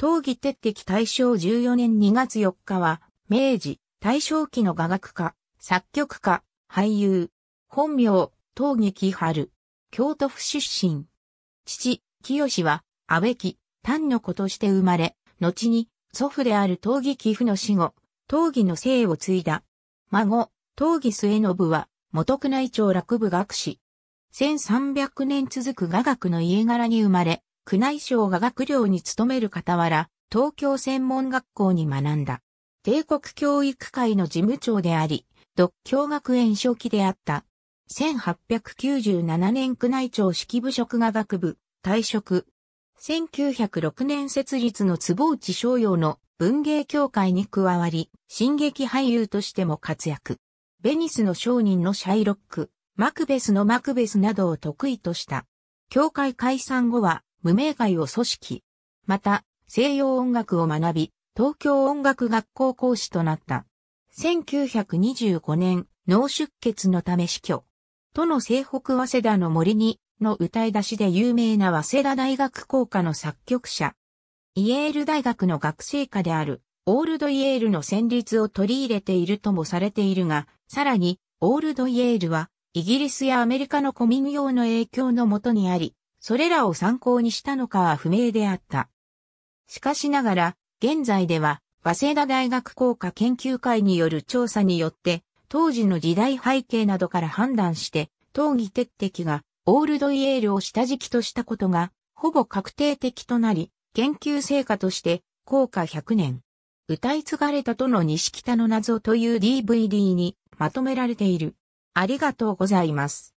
陶義鉄敵大正14年2月4日は、明治、大正期の雅楽家、作曲家、俳優、本名、東義喜春、京都府出身。父、清は、安倍木、丹の子として生まれ、後に、祖父である陶義寄付の死後、陶義の姓を継いだ。孫、陶義末信は、元宮内庁楽部学士。1300年続く雅楽の家柄に生まれ、宮内省が学寮に勤める傍ら、東京専門学校に学んだ。帝国教育会の事務長であり、独協学園初期であった。1897年宮内庁式部職が学部、退職。1906年設立の坪内商用の文芸協会に加わり、進撃俳優としても活躍。ベニスの商人のシャイロック、マクベスのマクベスなどを得意とした。協会解散後は、無名会を組織。また、西洋音楽を学び、東京音楽学校講師となった。1925年、脳出血のため死去。との西北早稲田の森に、の歌い出しで有名な早稲田大学校歌の作曲者。イエール大学の学生歌である、オールドイエールの旋律を取り入れているともされているが、さらに、オールドイエールは、イギリスやアメリカの古民用の影響のもとにあり、それらを参考にしたのかは不明であった。しかしながら、現在では、早稲田大学工科研究会による調査によって、当時の時代背景などから判断して、当義鉄壁がオールドイエールを下敷きとしたことが、ほぼ確定的となり、研究成果として、効果100年、歌い継がれたとの西北の謎という DVD にまとめられている。ありがとうございます。